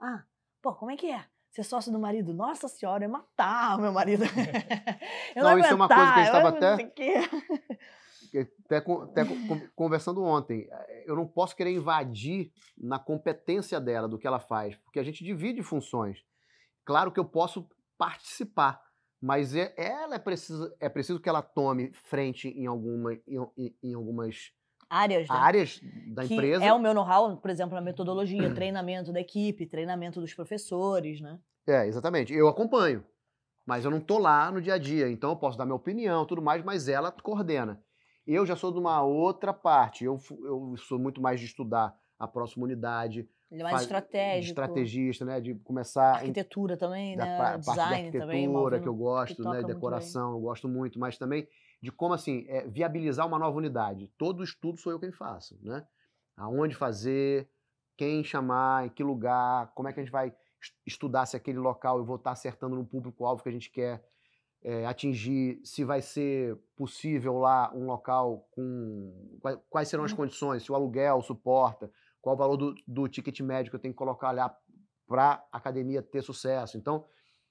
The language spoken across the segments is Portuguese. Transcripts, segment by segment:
Ah, pô, como é que é? Ser sócio do marido? Nossa senhora, eu ia matar o meu marido. eu não, não isso aguentar, é uma coisa que a gente estava até. Até, até conversando ontem, eu não posso querer invadir na competência dela, do que ela faz, porque a gente divide funções. Claro que eu posso participar, mas é, ela é preciso, é preciso que ela tome frente em, alguma, em, em, em algumas áreas. Né? Áreas da que empresa. É o meu know-how, por exemplo, na metodologia, treinamento da equipe, treinamento dos professores, né? É, exatamente. Eu acompanho, mas eu não tô lá no dia a dia, então eu posso dar minha opinião, tudo mais, mas ela coordena. Eu já sou de uma outra parte. Eu, eu sou muito mais de estudar a próxima unidade. Ele é mais estratégico. estrategista, né? De começar. Arquitetura em, também, né? Design parte da arquitetura, também, que eu gosto, que né? Decoração, eu gosto muito, mas também de como assim é, viabilizar uma nova unidade. Todo estudo sou eu quem faço, né? Aonde fazer, quem chamar, em que lugar, como é que a gente vai estudar se aquele local eu vou estar tá acertando no público-alvo que a gente quer é, atingir, se vai ser possível lá um local com. Quais, serão as uhum. condições, se o aluguel suporta, qual o valor do, do ticket médio que eu tenho que colocar lá para a academia ter sucesso. Então,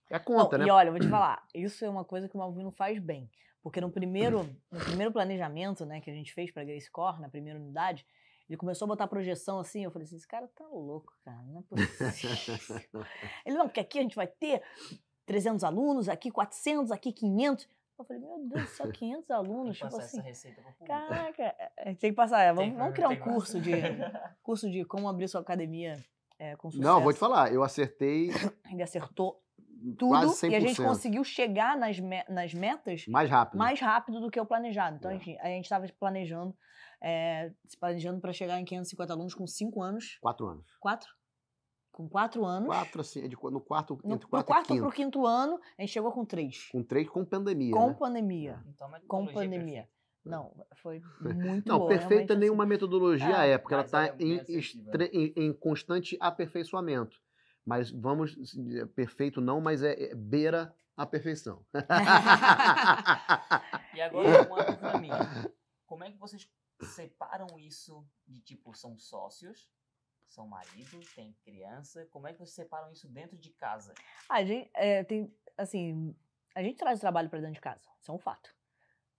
é conta, né? E olha, vou te falar, isso é uma coisa que o Malvino faz bem. Porque no primeiro, no primeiro planejamento né, que a gente fez para a Grace Core, na primeira unidade, ele começou a botar projeção assim, eu falei assim, esse cara tá louco, cara, não é possível. ele, não, porque aqui a gente vai ter 300 alunos, aqui 400, aqui 500. Eu falei, meu Deus, só 500 alunos. Tem que tipo passar assim, essa receita pro Caraca, é, é, tem que passar. É, vamos, tem, vamos criar um curso de, curso de como abrir sua academia é, com sucesso. Não, vou te falar, eu acertei. Ele acertou tudo e a gente conseguiu chegar nas, me nas metas mais rápido. mais rápido do que o planejado. Então é. a gente estava planejando, é, se planejando para chegar em 550 alunos com 5 anos. 4 anos. 4? Com quatro anos. Quatro, assim, de, no quarto, no, entre quarto, no quarto e quinto. quinto ano, a gente chegou com três. Com três, com pandemia. Com né? pandemia. Ah, então, é com pandemia. Não, foi muito Não, boa, perfeita assim, nenhuma metodologia é, à época. Ela está é em, né? em, em, constante aperfeiçoamento. Mas vamos, é, perfeito não, mas é, é beira a perfeição. e agora uma dúvida mim. Como é que vocês separam isso de tipo, são sócios são marido, tem criança. Como é que vocês separam isso dentro de casa? A gente é, tem, assim, a gente traz o trabalho para dentro de casa, isso é um fato.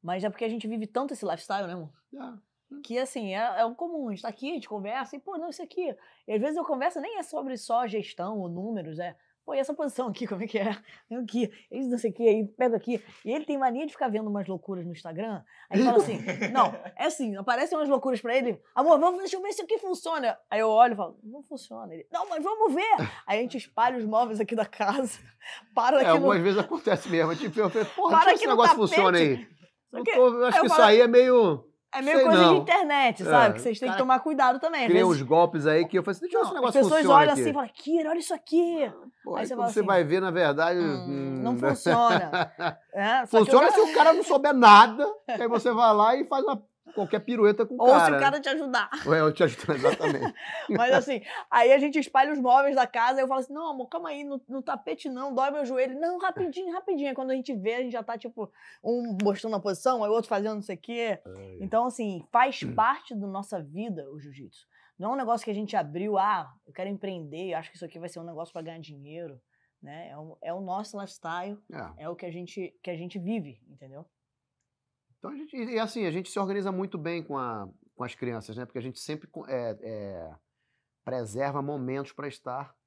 Mas é porque a gente vive tanto esse lifestyle, né, amor? É. Que assim, é, é comum, a gente tá aqui, a gente conversa, e pô, não, isso aqui. E às vezes a conversa nem é sobre só gestão ou números, é. Né? pô, e essa posição aqui, como é que é? Eu aqui, eles não sei o que, aí pega aqui. E ele tem mania de ficar vendo umas loucuras no Instagram, aí fala assim, não, é assim, aparecem umas loucuras pra ele, amor, vamos, deixa eu ver se aqui funciona. Aí eu olho e falo, não funciona. Ele, não, mas vamos ver. Aí a gente espalha os móveis aqui da casa, para é, aqui é, Algumas no... vezes acontece mesmo, tipo, eu falo, porra, para que esse negócio tapete. funciona aí. tô, eu acho eu que falo, isso aí é meio é meio Sei coisa não. de internet, sabe? É. Que vocês têm que tomar cuidado também. Criei vezes... uns golpes aí que eu falei assim, deixa eu ver se o negócio funciona As pessoas olham aqui. assim e falam, Kira, olha isso aqui. Ah, pô, aí, aí você, fala assim, vai ver, na verdade... Hum, hum não né? funciona. é, funciona se o cara não souber nada. aí você vai lá e faz uma qualquer pirueta com o cara. Ou se o cara te ajudar. Ou eu te ajudo exatamente. Mas assim, aí a gente espalha os móveis da casa, eu falo assim, não, amor, calma aí, no, no tapete não, dói meu joelho. Não, rapidinho, rapidinho. quando a gente vê, a gente já tá, tipo, um mostrando a posição, aí o outro fazendo não sei o quê. Ai. Então, assim, faz hum. parte da nossa vida o jiu-jitsu. Não é um negócio que a gente abriu, ah, eu quero empreender, eu acho que isso aqui vai ser um negócio para ganhar dinheiro. Né? É, o, é o nosso lifestyle, é. é, o que a, gente, que a gente vive, entendeu? Então a gente, e assim, a gente se organiza muito bem com, a, com as crianças, né? Porque a gente sempre é, é, preserva momentos para estar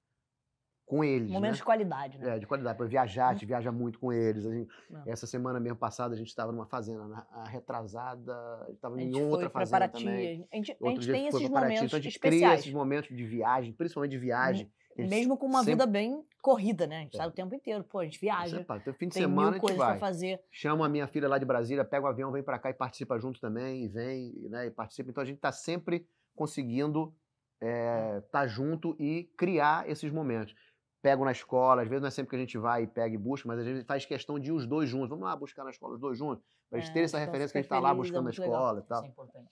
com eles. Momentos né? de qualidade, né? É, de qualidade. Para viajar, a gente viaja muito com eles. Gente, essa semana mesmo passada, a gente estava numa fazenda na, né? retrasada, estava em outra fazenda. Também. A gente, a gente tem esses momentos então, a gente especiais. Cria esses momentos de viagem, principalmente de hum, viagem. Mesmo com uma sempre... vida bem corrida, né? A gente é. sai tá o tempo inteiro, pô, a gente viaja. Você, pá, tem fim de tem semana, mil coisas vai. pra fazer. Chama a minha filha lá de Brasília, pega o avião, vem para cá e participa junto também, e vem, né? E participa. Então a gente está sempre conseguindo estar eh, é, tá junto e criar esses momentos pegam na escola, às vezes não é sempre que a gente vai e pega e busca, mas a gente faz questão de ir os dois juntos. Vamos lá buscar na escola os dois juntos, para eles é, terem então essa referência que a gente está lá buscando na escola legal. e tal.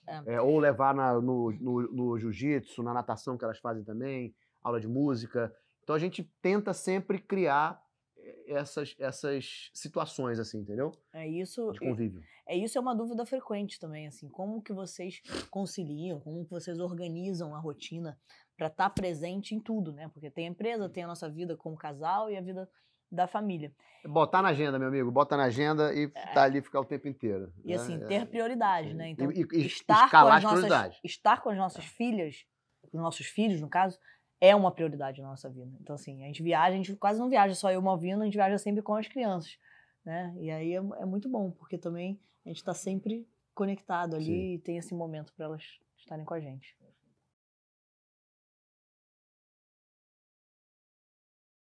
É, é é. ou levar na, no, no, no jiu-jitsu, na natação que elas fazem também, aula de música. Então a gente tenta sempre criar essas, essas situações, assim, entendeu? É isso. De convívio. É, é isso é uma dúvida frequente também, assim, como que vocês conciliam, como que vocês organizam a rotina para estar tá presente em tudo, né? Porque tem a empresa, tem a nossa vida como casal e a vida da família. Botar na agenda, meu amigo, bota na agenda e é. tá ali ficar o tempo inteiro. E assim, né? assim, ter é, prioridade, é. né? Então, e, e, estar, com as nossas, estar com as nossas filhas, com os nossos filhos, no caso, é uma prioridade na nossa vida. Então, assim, a gente viaja, a gente quase não viaja só eu malvindo, a gente viaja sempre com as crianças, né? E aí é, é muito bom, porque também a gente está sempre conectado ali Sim. e tem esse momento para elas estarem com a gente.